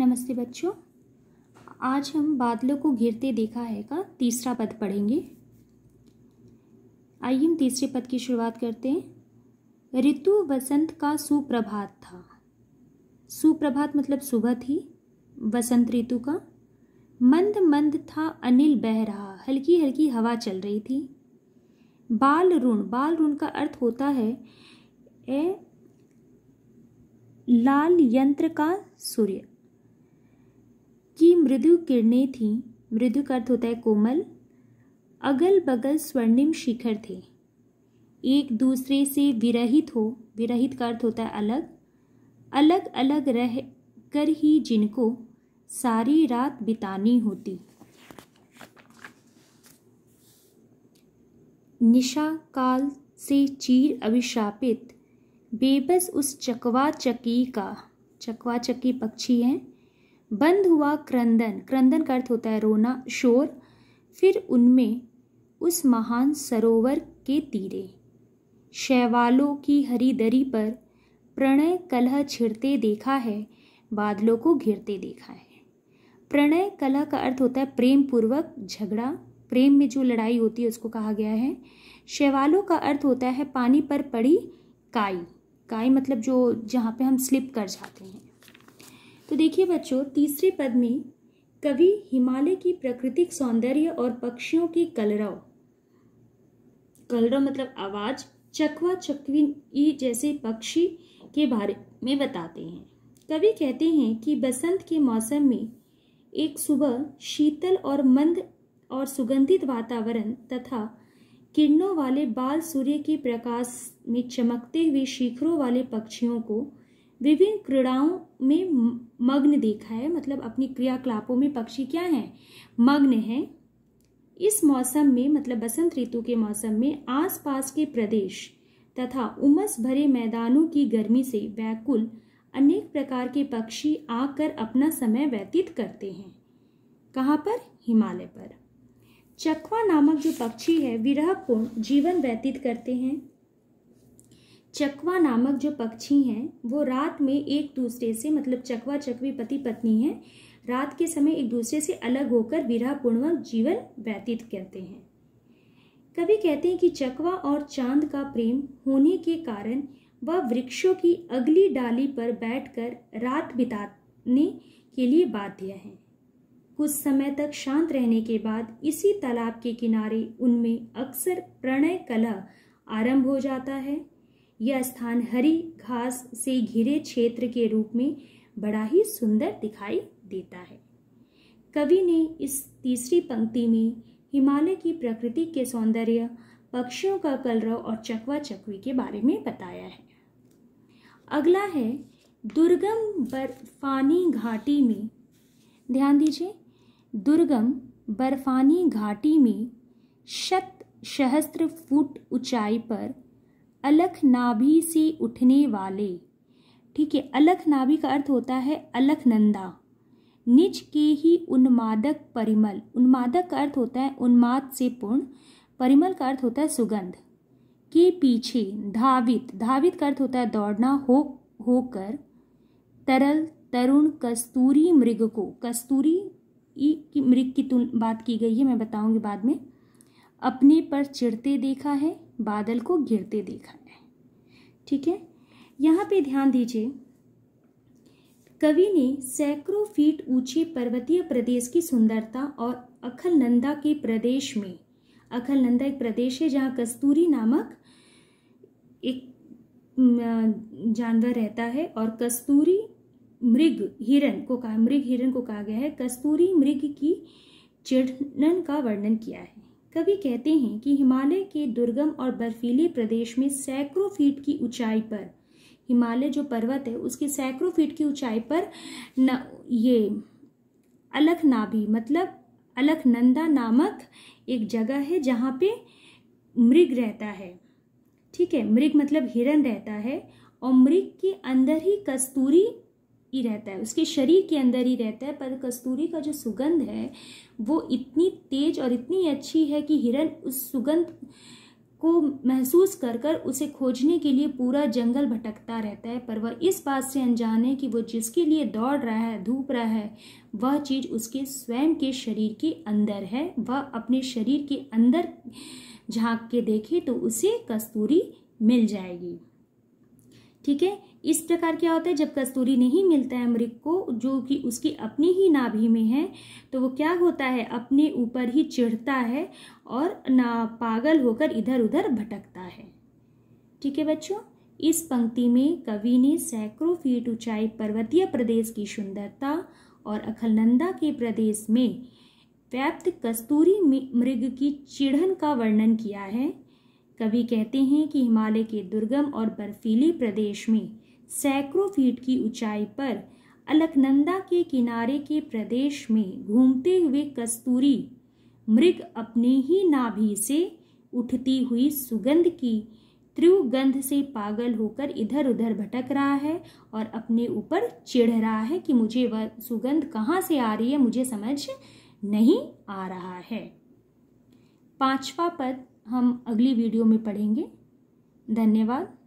नमस्ते बच्चों आज हम बादलों को घिरते देखा है का तीसरा पद पढ़ेंगे आइए हम तीसरे पद की शुरुआत करते हैं ऋतु वसंत का सुप्रभात था सुप्रभात मतलब सुबह थी वसंत ऋतु का मंद मंद था अनिल बह रहा हल्की हल्की हवा चल रही थी बाल ऋण बाल ऋण का अर्थ होता है ए लाल यंत्र का सूर्य की मृदु किरणें थीं मृदु का अर्थ होता है कोमल अगल बगल स्वर्णिम शिखर थे एक दूसरे से विरहित हो विरहित का अर्थ होता है अलग अलग अलग रह कर ही जिनको सारी रात बितानी होती निशा काल से चीर अभिशापित बेबस उस चकवा चकी का चकवा चकी पक्षी हैं बंद हुआ क्रंदन क्रंदन का अर्थ होता है रोना शोर फिर उनमें उस महान सरोवर के तीरे शैवालों की हरी दरी पर प्रणय कलह छिड़ते देखा है बादलों को घिरते देखा है प्रणय कलह का अर्थ होता है प्रेम पूर्वक झगड़ा प्रेम में जो लड़ाई होती है उसको कहा गया है शैवालों का अर्थ होता है पानी पर पड़ी काई काई मतलब जो जहाँ पे हम स्लिप कर जाते हैं तो देखिए बच्चों तीसरे पद में कवि हिमालय की प्राकृतिक सौंदर्य और पक्षियों की कलरव कलरव मतलब आवाज़ चकवा चकवी जैसे पक्षी के बारे में बताते हैं कवि कहते हैं कि बसंत के मौसम में एक सुबह शीतल और मंद और सुगंधित वातावरण तथा किरणों वाले बाल सूर्य के प्रकाश में चमकते हुए शिखरों वाले पक्षियों को विभिन्न क्रीड़ाओं में मग्न देखा है मतलब अपनी क्रियाकलापों में पक्षी क्या हैं मग्न हैं इस मौसम में मतलब बसंत ऋतु के मौसम में आसपास के प्रदेश तथा उमस भरे मैदानों की गर्मी से व्याकुल अनेक प्रकार के पक्षी आकर अपना समय व्यतीत करते हैं कहाँ पर हिमालय पर चकवा नामक जो पक्षी है विरह जीवन व्यतीत करते हैं चकवा नामक जो पक्षी हैं वो रात में एक दूसरे से मतलब चकवा चकवी पति पत्नी हैं रात के समय एक दूसरे से अलग होकर विरह जीवन व्यतीत करते हैं कभी कहते हैं कि चकवा और चांद का प्रेम होने के कारण वह वृक्षों की अगली डाली पर बैठकर रात बिताने के लिए बाध्य हैं कुछ समय तक शांत रहने के बाद इसी तालाब के किनारे उनमें अक्सर प्रणय कला आरंभ हो जाता है यह स्थान हरी घास से घिरे क्षेत्र के रूप में बड़ा ही सुंदर दिखाई देता है कवि ने इस तीसरी पंक्ति में हिमालय की प्रकृति के सौंदर्य पक्षियों का कलरव और चकवा चकवी के बारे में बताया है अगला है दुर्गम बर्फानी घाटी में ध्यान दीजिए दुर्गम बर्फानी घाटी में शत सहस्त्र फुट ऊंचाई पर अलख नाभि से उठने वाले ठीक है अलख नाभि का अर्थ होता है अलखनंदा निज के ही उन्मादक परिमल उन्मादक का अर्थ होता है उन्माद से पूर्ण परिमल का अर्थ होता है सुगंध के पीछे धावित धावित का अर्थ होता है दौड़ना हो होकर तरल तरुण कस्तूरी मृग को कस्तूरी की मृग की तुल बात की गई है मैं बताऊंगी बाद में अपने पर चिड़ते देखा है बादल को गिरते देखा है ठीक है यहाँ पे ध्यान दीजिए कवि ने सैकड़ों फीट ऊंचे पर्वतीय प्रदेश की सुंदरता और अखलनंदा के प्रदेश में अखलनंदा एक प्रदेश है जहाँ कस्तूरी नामक एक जानवर रहता है और कस्तूरी मृग हिरण को कहा मृग हिरण को कहा गया है कस्तूरी मृग की चिड़न का वर्णन किया है कवि कहते हैं कि हिमालय के दुर्गम और बर्फीले प्रदेश में सैकड़ों फीट की ऊंचाई पर हिमालय जो पर्वत है उसकी सैकड़ों फीट की ऊंचाई पर न ये अलखनाभी मतलब अलखनंदा नामक एक जगह है जहाँ पे मृग रहता है ठीक है मृग मतलब हिरण रहता है और मृग के अंदर ही कस्तूरी ही रहता है उसके शरीर के अंदर ही रहता है पर कस्तूरी का जो सुगंध है वो इतनी तेज और इतनी अच्छी है कि हिरण उस सुगंध को महसूस कर कर उसे खोजने के लिए पूरा जंगल भटकता रहता है पर वह इस बात से अनजान है कि वो जिसके लिए दौड़ रहा है धूप रहा है वह चीज़ उसके स्वयं के शरीर के अंदर है वह अपने शरीर के अंदर झांक के देखे तो उसे कस्तूरी मिल जाएगी ठीक है इस प्रकार क्या होता है जब कस्तूरी नहीं मिलता है मृग को जो कि उसकी अपनी ही नाभि में है तो वो क्या होता है अपने ऊपर ही चिढ़ता है और ना पागल होकर इधर उधर भटकता है ठीक है बच्चों इस पंक्ति में कवि ने सैकड़ों फीट ऊंचाई पर्वतीय प्रदेश की सुंदरता और अखलनंदा के प्रदेश में व्याप्त कस्तूरी मृग की चिढ़न का वर्णन किया है कवि कहते हैं कि हिमालय के दुर्गम और बर्फीले प्रदेश में सैकड़ों फीट की ऊंचाई पर अलकनंदा के किनारे के प्रदेश में घूमते हुए कस्तूरी मृग अपने ही नाभि से उठती हुई सुगंध की त्रिवगंध से पागल होकर इधर उधर भटक रहा है और अपने ऊपर चिढ़ रहा है कि मुझे वह सुगंध कहाँ से आ रही है मुझे समझ नहीं आ रहा है पांचवा पद हम अगली वीडियो में पढ़ेंगे धन्यवाद